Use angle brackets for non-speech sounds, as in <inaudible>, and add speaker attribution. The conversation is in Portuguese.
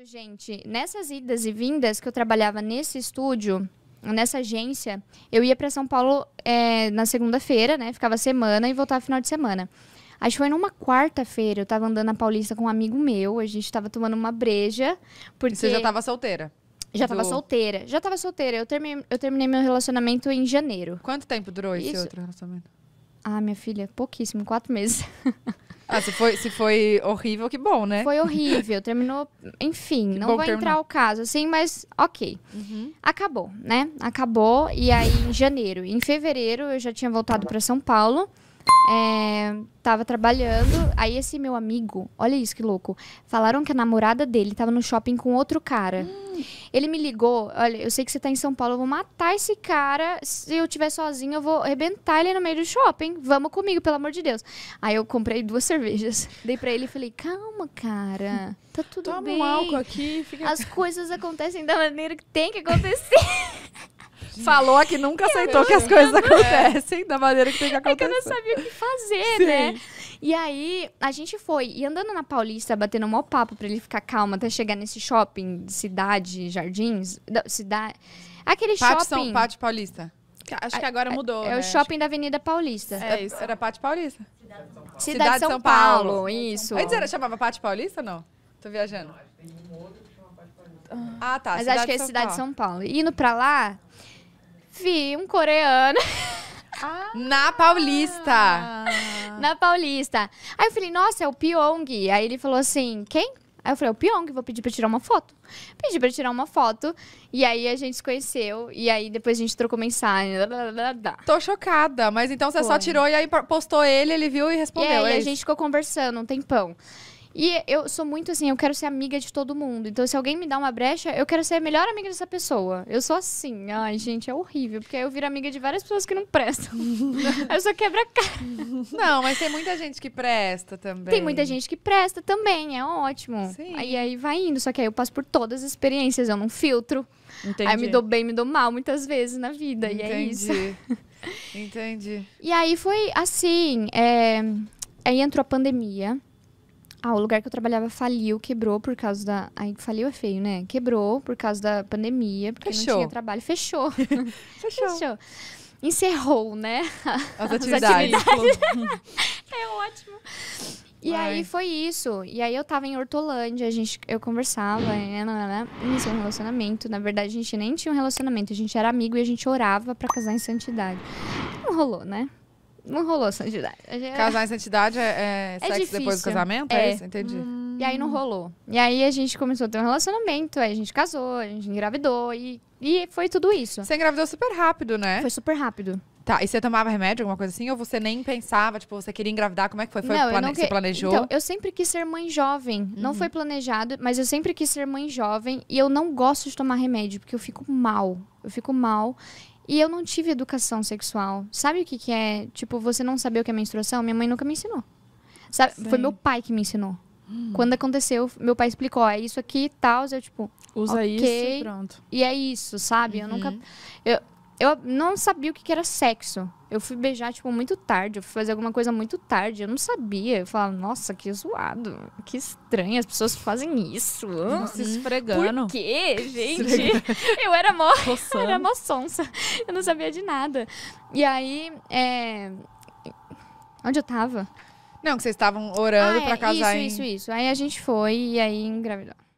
Speaker 1: isso, gente. Nessas idas e vindas que eu trabalhava nesse estúdio, nessa agência, eu ia para São Paulo é, na segunda-feira, né? Ficava semana e voltava final de semana. Acho que foi numa quarta-feira, eu tava andando na Paulista com um amigo meu, a gente tava tomando uma breja. Porque... você já tava solteira? Já do... tava solteira. Já tava solteira. Eu, eu terminei meu relacionamento em janeiro. Quanto tempo durou esse Isso... outro relacionamento? Ah, minha filha, pouquíssimo, quatro meses. <laughs> Ah, se foi, se foi horrível, que bom, né? Foi horrível, terminou. Enfim, que não vou terminar. entrar o caso, assim, mas ok. Uhum. Acabou, né? Acabou, e aí em janeiro. Em fevereiro eu já tinha voltado para São Paulo. É, tava trabalhando, aí esse meu amigo, olha isso que louco. Falaram que a namorada dele tava no shopping com outro cara. Hum. Ele me ligou, olha, eu sei que você tá em São Paulo, eu vou matar esse cara. Se eu tiver sozinho, eu vou arrebentar ele no meio do shopping. Vamos comigo, pelo amor de Deus. Aí eu comprei duas cervejas. <laughs> Dei para ele e falei: "Calma, cara. Tá tudo Toma bem. Toma um álcool aqui, fica... As coisas acontecem da maneira que tem que acontecer." <laughs> falou que nunca aceitou que as coisas é. acontecem da maneira que tem que acontecer. É que eu não sabia o que fazer, Sim. né? E aí, a gente foi. E andando na Paulista, batendo um maior papo pra ele ficar calmo até chegar nesse shopping, cidade, jardins. cidade. Aquele Pátio shopping. São Pátio Paulista. Acho que agora mudou. É, é né? o shopping da Avenida Paulista. É isso, era Pátio Paulista. Cidade de São Paulo. São, Paulo, isso. Antes era, chamava Pátio Paulista não? Tô viajando. tem um outro que chama Paulista. Ah, tá. Mas acho que é Cidade de São Paulo. E indo pra lá, Vi um coreano. Ah. Na Paulista. Na Paulista. Aí eu falei, nossa, é o Pyong. Aí ele falou assim, quem? Aí eu falei, é o Pyong, vou pedir pra tirar uma foto. Pedi pra tirar uma foto. E aí a gente se conheceu. E aí depois a gente trocou mensagem. Lá, Tô chocada. Mas então você Foi. só tirou e aí postou ele, ele viu e respondeu. E aí é a isso? gente ficou conversando um tempão. E eu sou muito assim, eu quero ser amiga de todo mundo. Então, se alguém me dá uma brecha, eu quero ser a melhor amiga dessa pessoa. Eu sou assim. Ai, gente, é horrível. Porque aí eu viro amiga de várias pessoas que não prestam. <laughs> eu só quebra a cara. Não, mas tem muita gente que presta também. Tem muita gente que presta também, é ótimo. Sim. Aí, aí vai indo. Só que aí eu passo por todas as experiências, eu não filtro. Entendi. Aí me dou bem, me dou mal muitas vezes na vida. Entendi. E é isso. Entendi. <laughs> E aí foi assim. É... Aí entrou a pandemia. Ah, o lugar que eu trabalhava faliu, quebrou por causa da. Aí faliu é feio, né? Quebrou por causa da pandemia, porque Fechou. não tinha trabalho. Fechou. <laughs> Fechou. Fechou. Encerrou, né? <laughs> As atividades. As atividades. <laughs> é ótimo. E Vai. aí foi isso. E aí eu tava em Hortolândia, a gente, eu conversava, né, né, né, né. iniciou é um relacionamento. Na verdade, a gente nem tinha um relacionamento, a gente era amigo e a gente orava para casar em santidade. Não rolou, né? Não rolou santidade. Já... Casar em santidade é, é, é sexo difícil. depois do casamento? É, é isso? Entendi. Hum. E aí não rolou. E aí a gente começou a ter um relacionamento, aí a gente casou, a gente engravidou e, e foi tudo isso. Você engravidou super rápido, né? Foi super rápido. Tá, e você tomava remédio, alguma coisa assim? Ou você nem pensava, tipo, você queria engravidar? Como é que foi? foi não, plane... não que... Você planejou? Então, eu sempre quis ser mãe jovem. Uhum. Não foi planejado, mas eu sempre quis ser mãe jovem. E eu não gosto de tomar remédio, porque eu fico mal. Eu fico mal. E eu não tive educação sexual. Sabe o que, que é? Tipo, você não saber o que é menstruação? Minha mãe nunca me ensinou. Sabe? Foi meu pai que me ensinou. Hum. Quando aconteceu, meu pai explicou, é isso aqui e tal. Eu, tipo, usa okay, isso e pronto. E é isso, sabe? Uhum. Eu nunca. Eu, eu não sabia o que, que era sexo. Eu fui beijar, tipo, muito tarde. Eu fui fazer alguma coisa muito tarde. Eu não sabia. Eu falava, nossa, que zoado. Que estranho. As pessoas fazem isso. Nossa, se esfregando. Por quê, <laughs> gente? eu era mó... <laughs> eu era mó sonsa. Eu não sabia de nada. E aí, é... Onde eu tava? Não, que vocês estavam orando ah, pra é, casar Isso, em... isso, isso. Aí a gente foi e aí engravidou.